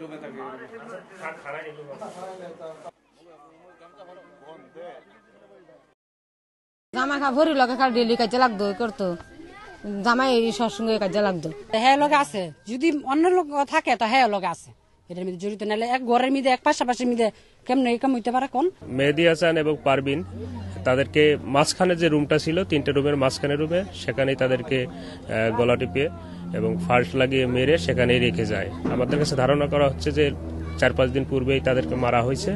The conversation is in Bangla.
রুমে থাকে কাপড় আচ্ছা, ডেলি কাজে লাগতো করতো এই সঙ্গে কাজে লাগতো হ্যাঁ লোক আছে যদি অন্য লোক থাকে তা হ্যাঁ লোক আছে এটার মধ্যে জড়িত নাহলে এক ঘরের মধ্যে এক পাশাপাশি মিলে কেমনে কাম হইতে পারে কোন মেহেদি হাসান এবং পারবিন তাদেরকে মাঝখানে যে রুমটা ছিল তিনটে রুমের মাঝখানে রুমে সেখানেই তাদেরকে গলা টিপিয়ে এবং ফার্স লাগিয়ে মেরে সেখানেই রেখে যায় আমাদের কাছে ধারণা করা হচ্ছে যে চার পাঁচ দিন পূর্বেই তাদেরকে মারা হয়েছে